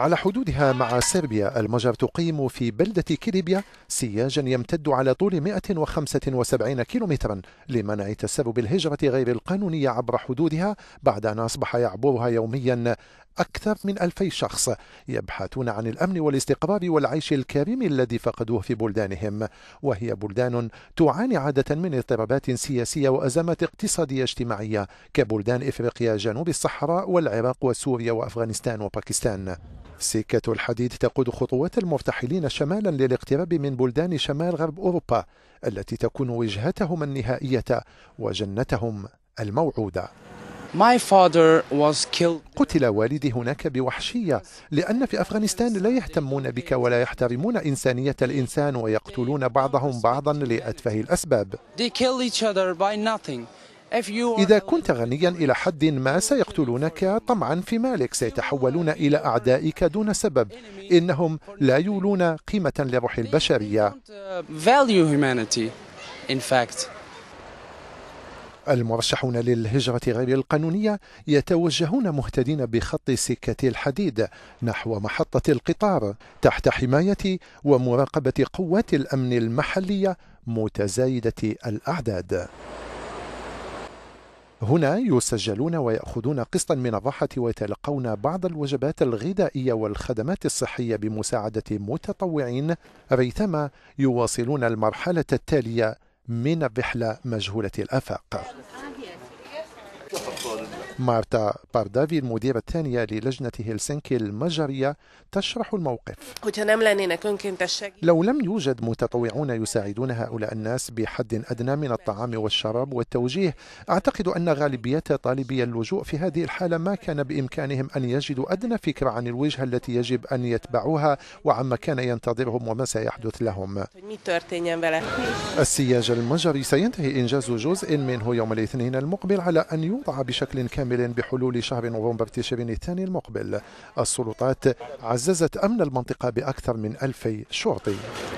على حدودها مع صربيا المجر تقيم في بلدة كيليبيا سياجا يمتد على طول 175 كيلومترا لمنع تسبب الهجرة غير القانونية عبر حدودها بعد أن أصبح يعبرها يوميا أكثر من ألفي شخص يبحثون عن الأمن والاستقرار والعيش الكريم الذي فقدوه في بلدانهم وهي بلدان تعاني عادة من اضطرابات سياسية وأزمات اقتصادية اجتماعية كبلدان إفريقيا جنوب الصحراء والعراق وسوريا وأفغانستان وباكستان سكة الحديد تقود خطوات المرتحلين شمالا للاقتراب من بلدان شمال غرب أوروبا التي تكون وجهتهم النهائية وجنتهم الموعودة قتل والدي هناك بوحشية لأن في أفغانستان لا يهتمون بك ولا يحترمون إنسانية الإنسان ويقتلون بعضهم بعضا لأتفه الأسباب They kill each other by nothing. إذا كنت غنيا إلى حد ما سيقتلونك طمعا في مالك سيتحولون إلى أعدائك دون سبب إنهم لا يولون قيمة لروح البشرية uh, المرشحون للهجرة غير القانونية يتوجهون مهتدين بخط سكة الحديد نحو محطة القطار تحت حماية ومراقبة قوات الأمن المحلية متزايدة الأعداد هنا يسجلون ويأخذون قسطا من الراحة ويتلقون بعض الوجبات الغذائية والخدمات الصحية بمساعدة متطوعين ريثما يواصلون المرحلة التالية من الرحلة مجهولة الآفاق آه، مارتا باردافي المديرة الثانية للجنة هلسنكي المجرية تشرح الموقف لو لم يوجد متطوعون يساعدون هؤلاء الناس بحد أدنى من الطعام والشراب والتوجيه أعتقد أن غالبية طالبي اللجوء في هذه الحالة ما كان بإمكانهم أن يجدوا أدنى فكرة عن الوجهة التي يجب أن يتبعوها وعما كان ينتظرهم وما سيحدث لهم السياج المجري سينتهي إنجاز جزء منه يوم الاثنين المقبل على أن يوضع بشكل كامل كامل بحلول شهر نوفمبر تشرين الثاني المقبل السلطات عززت أمن المنطقة بأكثر من ألفي شرطي